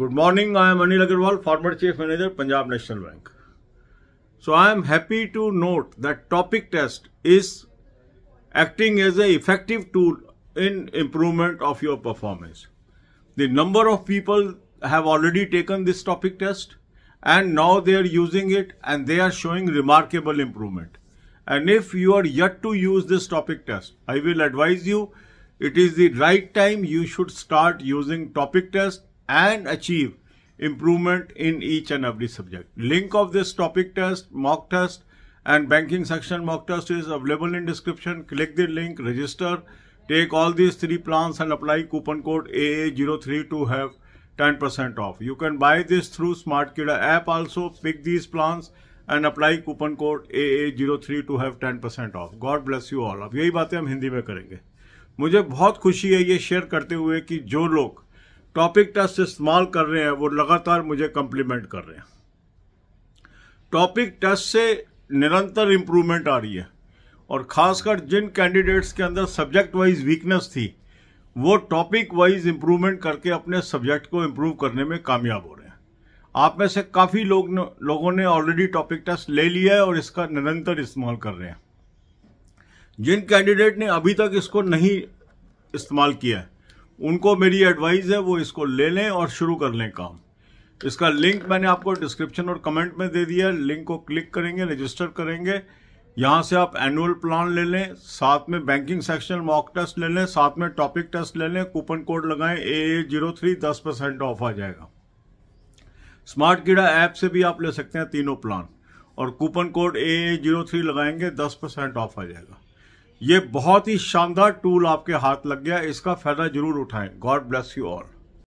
Good morning, I am Anil Agarwal, former Chief Manager, Punjab National Bank. So I am happy to note that topic test is acting as an effective tool in improvement of your performance. The number of people have already taken this topic test and now they are using it and they are showing remarkable improvement. And if you are yet to use this topic test, I will advise you it is the right time you should start using topic test and achieve improvement in each and every subject. Link of this topic test, mock test and banking section mock test is available in description. Click the link, register, take all these three plans and apply coupon code AA03 to have 10% off. You can buy this through SmartKida app also. Pick these plans and apply coupon code A to have 10% off. God bless you all. God bless you all अब यही बातें हम हिंदी में करेंगे मुझे share खुशी है ये शेयर करते हुए टॉपिक टेस्ट इस्तेमाल कर रहे हैं वो लगातार मुझे कम्प्लीमेंट कर रहे हैं टॉपिक टेस्ट से निरंतर इम्प्रूवमेंट आ रही है और खासकर जिन कैंडिडेट्स के अंदर सब्जेक्ट वाइज वीकनेस थी वो टॉपिक वाइज इम्प्रूवमेंट करके अपने सब्जेक्ट को इम्प्रूव करने में कामयाब हो रहे हैं आप में से काफ़ी लोग न, लोगों ने ऑलरेडी टॉपिक टेस्ट ले लिया है और इसका निरंतर इस्तेमाल कर रहे हैं जिन कैंडिडेट ने अभी तक इसको नहीं इस्तेमाल किया है उनको मेरी एडवाइस है वो इसको ले लें और शुरू कर लें काम इसका लिंक मैंने आपको डिस्क्रिप्शन और कमेंट में दे दिया है लिंक को क्लिक करेंगे रजिस्टर करेंगे यहाँ से आप एनुअल प्लान ले लें साथ में बैंकिंग सेक्शनल मॉक टेस्ट ले लें साथ में टॉपिक टेस्ट ले लें कूपन कोड लगाएं ए ए जीरो थ्री दस परसेंट ऑफ आ जाएगा स्मार्ट कीड़ा ऐप से भी आप ले सकते हैं तीनों प्लान और coupon code A A zero three लगाएंगे दस परसेंट ऑफ आ जाएगा ये बहुत ही शानदार टूल आपके हाथ लग गया इसका फायदा जरूर उठाएं गॉड ब्लेस यू ऑल